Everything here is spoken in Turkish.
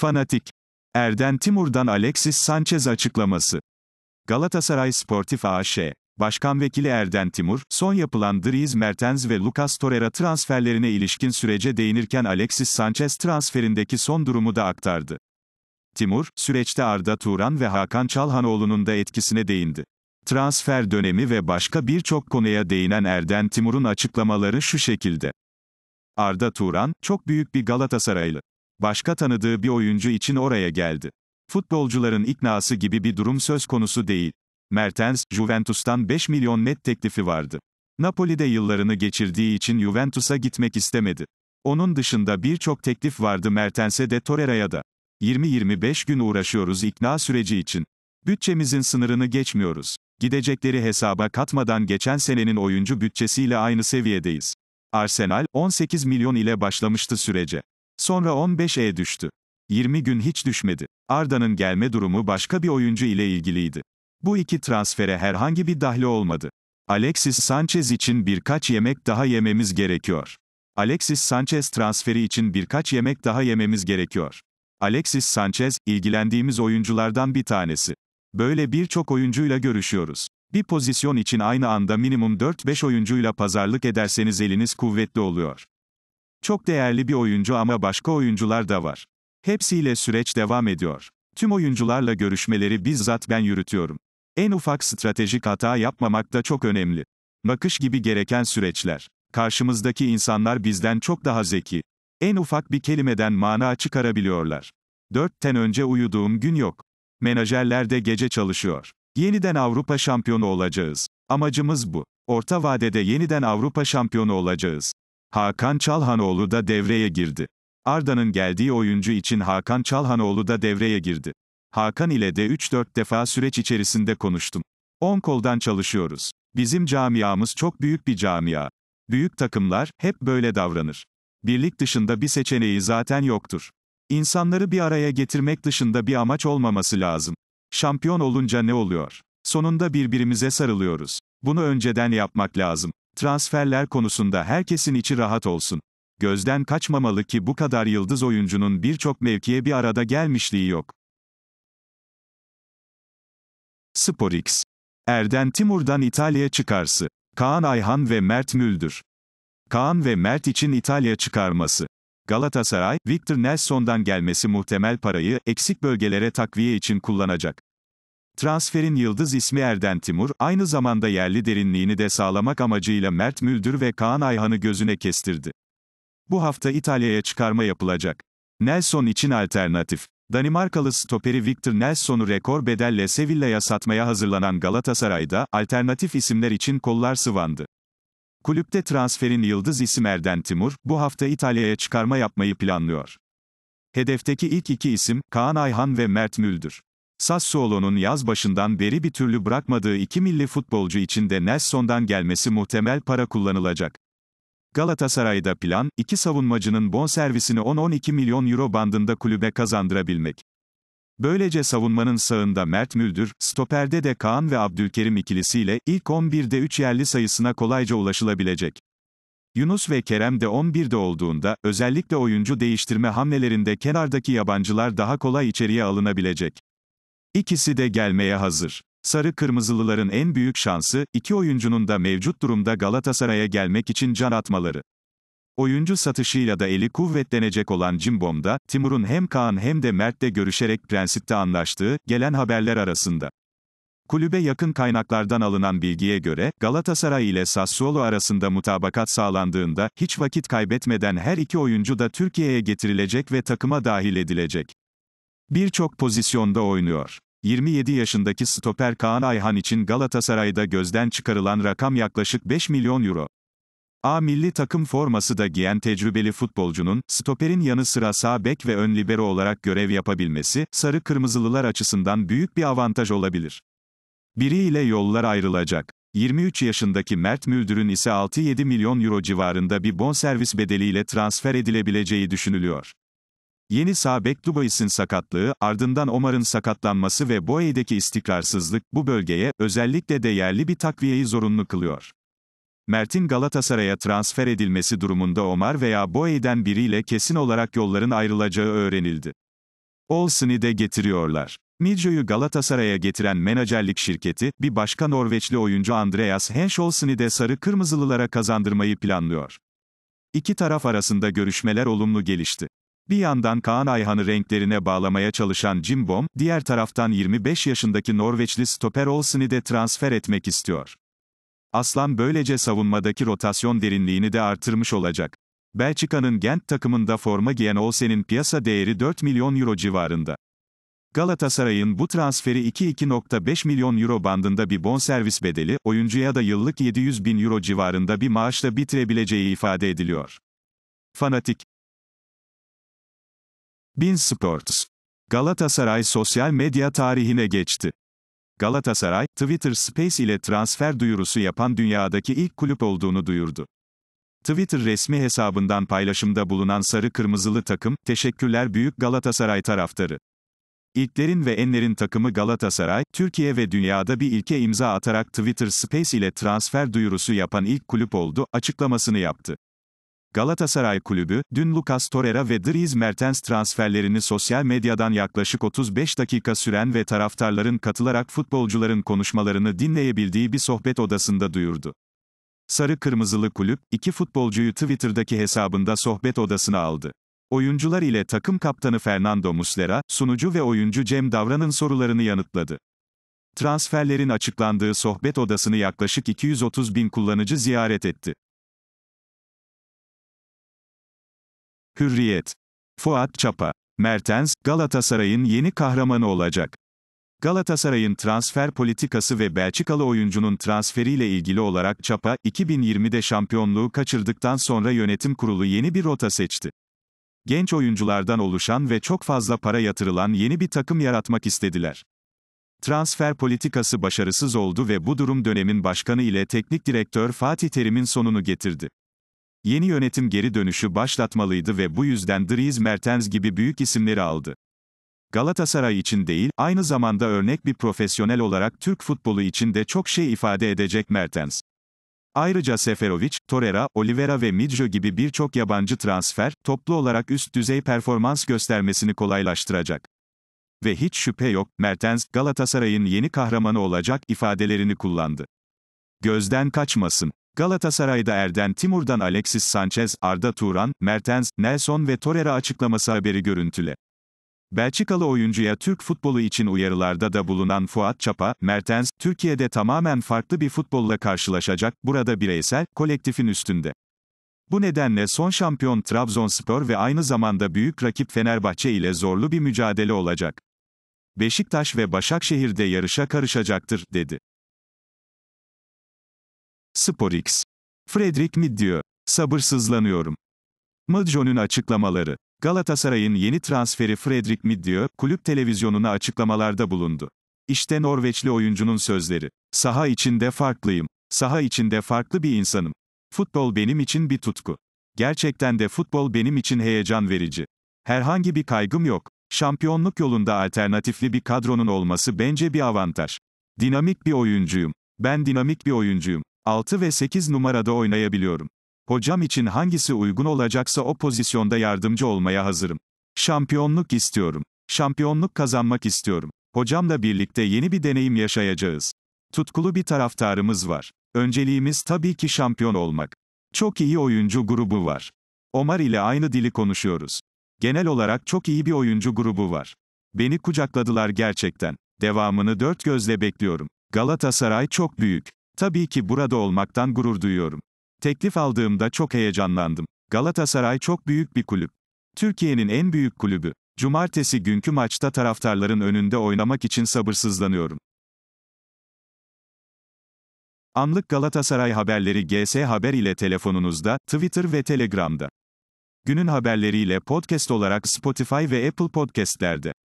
Fanatik. Erden Timur'dan Alexis Sanchez açıklaması. Galatasaray Sportif AŞ, Başkan Vekili Erden Timur, son yapılan Dries Mertens ve Lucas Torreira transferlerine ilişkin sürece değinirken Alexis Sanchez transferindeki son durumu da aktardı. Timur, süreçte Arda Turan ve Hakan Çalhanoğlu'nun da etkisine değindi. Transfer dönemi ve başka birçok konuya değinen Erden Timur'un açıklamaları şu şekilde. Arda Turan, çok büyük bir Galatasaraylı başka tanıdığı bir oyuncu için oraya geldi. Futbolcuların iknası gibi bir durum söz konusu değil. Mertens, Juventus'tan 5 milyon net teklifi vardı. Napoli'de yıllarını geçirdiği için Juventus'a gitmek istemedi. Onun dışında birçok teklif vardı Mertens'e de Torreira'ya da. 20-25 gün uğraşıyoruz ikna süreci için. Bütçemizin sınırını geçmiyoruz. Gidecekleri hesaba katmadan geçen senenin oyuncu bütçesiyle aynı seviyedeyiz. Arsenal, 18 milyon ile başlamıştı sürece. Sonra 15'e düştü. 20 gün hiç düşmedi. Arda'nın gelme durumu başka bir oyuncu ile ilgiliydi. Bu iki transfere herhangi bir dahli olmadı. Alexis Sanchez için birkaç yemek daha yememiz gerekiyor. Alexis Sanchez transferi için birkaç yemek daha yememiz gerekiyor. Alexis Sanchez, ilgilendiğimiz oyunculardan bir tanesi. Böyle birçok oyuncuyla görüşüyoruz. Bir pozisyon için aynı anda minimum 4-5 oyuncuyla pazarlık ederseniz eliniz kuvvetli oluyor. Çok değerli bir oyuncu ama başka oyuncular da var. Hepsiyle süreç devam ediyor. Tüm oyuncularla görüşmeleri bizzat ben yürütüyorum. En ufak stratejik hata yapmamak da çok önemli. Bakış gibi gereken süreçler. Karşımızdaki insanlar bizden çok daha zeki. En ufak bir kelimeden mana çıkarabiliyorlar. Dörtten önce uyuduğum gün yok. Menajerler de gece çalışıyor. Yeniden Avrupa şampiyonu olacağız. Amacımız bu. Orta vadede yeniden Avrupa şampiyonu olacağız. Hakan Çalhanoğlu da devreye girdi. Arda'nın geldiği oyuncu için Hakan Çalhanoğlu da devreye girdi. Hakan ile de 3-4 defa süreç içerisinde konuştum. 10 koldan çalışıyoruz. Bizim camiamız çok büyük bir camia. Büyük takımlar hep böyle davranır. Birlik dışında bir seçeneği zaten yoktur. İnsanları bir araya getirmek dışında bir amaç olmaması lazım. Şampiyon olunca ne oluyor? Sonunda birbirimize sarılıyoruz. Bunu önceden yapmak lazım. Transferler konusunda herkesin içi rahat olsun. Gözden kaçmamalı ki bu kadar yıldız oyuncunun birçok mevkiye bir arada gelmişliği yok. Sporix. Erden Timur'dan İtalya çıkarsı. Kaan Ayhan ve Mert Müldür. Kaan ve Mert için İtalya çıkarması. Galatasaray, Victor Nelson'dan gelmesi muhtemel parayı, eksik bölgelere takviye için kullanacak. Transferin yıldız ismi Erden Timur, aynı zamanda yerli derinliğini de sağlamak amacıyla Mert Müldür ve Kaan Ayhan'ı gözüne kestirdi. Bu hafta İtalya'ya çıkarma yapılacak. Nelson için alternatif. Danimarkalı stoperi Victor Nelson'u rekor bedelle Sevilla'ya satmaya hazırlanan Galatasaray'da, alternatif isimler için kollar sıvandı. Kulüpte transferin yıldız isim Erden Timur, bu hafta İtalya'ya çıkarma yapmayı planlıyor. Hedefteki ilk iki isim, Kaan Ayhan ve Mert Müldür. Sassuolo'nun yaz başından beri bir türlü bırakmadığı iki milli futbolcu için de Nelson'dan gelmesi muhtemel para kullanılacak. Galatasaray'da plan, iki savunmacının bonservisini 10-12 milyon euro bandında kulübe kazandırabilmek. Böylece savunmanın sağında Mert Müldür, stoperde de Kaan ve Abdülkerim ikilisiyle ilk 11'de 3 yerli sayısına kolayca ulaşılabilecek. Yunus ve Kerem de 11'de olduğunda, özellikle oyuncu değiştirme hamlelerinde kenardaki yabancılar daha kolay içeriye alınabilecek. İkisi de gelmeye hazır. Sarı Kırmızılıların en büyük şansı, iki oyuncunun da mevcut durumda Galatasaray'a gelmek için can atmaları. Oyuncu satışıyla da eli kuvvetlenecek olan Cimbom'da, Timur'un hem Kaan hem de Mert'le görüşerek Prensip'te anlaştığı, gelen haberler arasında. Kulübe yakın kaynaklardan alınan bilgiye göre, Galatasaray ile Sassuolo arasında mutabakat sağlandığında, hiç vakit kaybetmeden her iki oyuncu da Türkiye'ye getirilecek ve takıma dahil edilecek. Birçok pozisyonda oynuyor. 27 yaşındaki stoper Kaan Ayhan için Galatasaray'da gözden çıkarılan rakam yaklaşık 5 milyon euro. A milli takım forması da giyen tecrübeli futbolcunun, stoperin yanı sıra sağ bek ve ön libero olarak görev yapabilmesi, sarı kırmızılılar açısından büyük bir avantaj olabilir. Biriyle yollar ayrılacak. 23 yaşındaki Mert Müldür'ün ise 6-7 milyon euro civarında bir bonservis bedeliyle transfer edilebileceği düşünülüyor. Yeni sağ bek Dubois'in sakatlığı, ardından Omar'ın sakatlanması ve Boye'deki istikrarsızlık, bu bölgeye, özellikle değerli bir takviyeyi zorunlu kılıyor. Mert'in Galatasaray'a transfer edilmesi durumunda Omar veya Boye'den biriyle kesin olarak yolların ayrılacağı öğrenildi. Olsen'i de getiriyorlar. Midjo'yu Galatasaray'a getiren menajerlik şirketi, bir başka Norveçli oyuncu Andreas Hensch Olsen'i de sarı kırmızılılara kazandırmayı planlıyor. İki taraf arasında görüşmeler olumlu gelişti. Bir yandan Kaan Ayhan'ı renklerine bağlamaya çalışan Jimbom, diğer taraftan 25 yaşındaki Norveçli stoper Olsen'i de transfer etmek istiyor. Aslan böylece savunmadaki rotasyon derinliğini de artırmış olacak. Belçika'nın Gent takımında forma giyen Olsen'in piyasa değeri 4 milyon euro civarında. Galatasaray'ın bu transferi 2-2.5 milyon euro bandında bir bonservis bedeli, oyuncuya da yıllık 700 bin euro civarında bir maaşla bitirebileceği ifade ediliyor. Fanatik Bin Sports. Galatasaray sosyal medya tarihine geçti. Galatasaray, Twitter Space ile transfer duyurusu yapan dünyadaki ilk kulüp olduğunu duyurdu. Twitter resmi hesabından paylaşımda bulunan sarı kırmızılı takım, teşekkürler büyük Galatasaray taraftarı. İlklerin ve enlerin takımı Galatasaray, Türkiye ve dünyada bir ilke imza atarak Twitter Space ile transfer duyurusu yapan ilk kulüp oldu, açıklamasını yaptı. Galatasaray Kulübü, dün Lucas Torreira ve Dries Mertens transferlerini sosyal medyadan yaklaşık 35 dakika süren ve taraftarların katılarak futbolcuların konuşmalarını dinleyebildiği bir sohbet odasında duyurdu. Sarı Kırmızılı Kulüp, iki futbolcuyu Twitter'daki hesabında sohbet odasına aldı. Oyuncular ile takım kaptanı Fernando Muslera, sunucu ve oyuncu Cem Davran'ın sorularını yanıtladı. Transferlerin açıklandığı sohbet odasını yaklaşık 230 bin kullanıcı ziyaret etti. Hürriyet. Fuat Çapa. Mertens, Galatasaray'ın yeni kahramanı olacak. Galatasaray'ın transfer politikası ve Belçikalı oyuncunun transferiyle ilgili olarak Çapa, 2020'de şampiyonluğu kaçırdıktan sonra yönetim kurulu yeni bir rota seçti. Genç oyunculardan oluşan ve çok fazla para yatırılan yeni bir takım yaratmak istediler. Transfer politikası başarısız oldu ve bu durum dönemin başkanı ile teknik direktör Fatih Terim'in sonunu getirdi. Yeni yönetim geri dönüşü başlatmalıydı ve bu yüzden Dries Mertens gibi büyük isimleri aldı. Galatasaray için değil, aynı zamanda örnek bir profesyonel olarak Türk futbolu için de çok şey ifade edecek Mertens. Ayrıca Seferovic, Torreira, Oliveira ve Midjo gibi birçok yabancı transfer, toplu olarak üst düzey performans göstermesini kolaylaştıracak. Ve hiç şüphe yok, Mertens, Galatasaray'ın yeni kahramanı olacak ifadelerini kullandı. Gözden kaçmasın. Galatasaray'da Erden Timur'dan Alexis Sanchez, Arda Turan, Mertens, Nelson ve Torreira açıklaması haberi görüntüle. Belçikalı oyuncuya Türk futbolu için uyarılarda da bulunan Fuat Çapa, Mertens, Türkiye'de tamamen farklı bir futbolla karşılaşacak, burada bireysel, kolektifin üstünde. Bu nedenle son şampiyon Trabzonspor ve aynı zamanda büyük rakip Fenerbahçe ile zorlu bir mücadele olacak. Beşiktaş ve Başakşehir de yarışa karışacaktır, dedi. Sporx. Fredrik mi diyor? Sabırsızlanıyorum. Mıdjon'un açıklamaları. Galatasaray'ın yeni transferi Fredrik Middio, kulüp televizyonuna açıklamalarda bulundu. İşte Norveçli oyuncunun sözleri. Saha içinde farklıyım. Saha içinde farklı bir insanım. Futbol benim için bir tutku. Gerçekten de futbol benim için heyecan verici. Herhangi bir kaygım yok. Şampiyonluk yolunda alternatifli bir kadronun olması bence bir avantaj. Dinamik bir oyuncuyum. Ben dinamik bir oyuncuyum. 6 ve 8 numarada oynayabiliyorum. Hocam için hangisi uygun olacaksa o pozisyonda yardımcı olmaya hazırım. Şampiyonluk istiyorum. Şampiyonluk kazanmak istiyorum. Hocamla birlikte yeni bir deneyim yaşayacağız. Tutkulu bir taraftarımız var. Önceliğimiz tabii ki şampiyon olmak. Çok iyi oyuncu grubu var. Omar ile aynı dili konuşuyoruz. Genel olarak çok iyi bir oyuncu grubu var. Beni kucakladılar gerçekten. Devamını dört gözle bekliyorum. Galatasaray çok büyük. Tabii ki burada olmaktan gurur duyuyorum. Teklif aldığımda çok heyecanlandım. Galatasaray çok büyük bir kulüp. Türkiye'nin en büyük kulübü. Cumartesi günkü maçta taraftarların önünde oynamak için sabırsızlanıyorum. Anlık Galatasaray haberleri GS Haber ile telefonunuzda, Twitter ve Telegram'da. Günün haberleriyle podcast olarak Spotify ve Apple Podcast'lerde.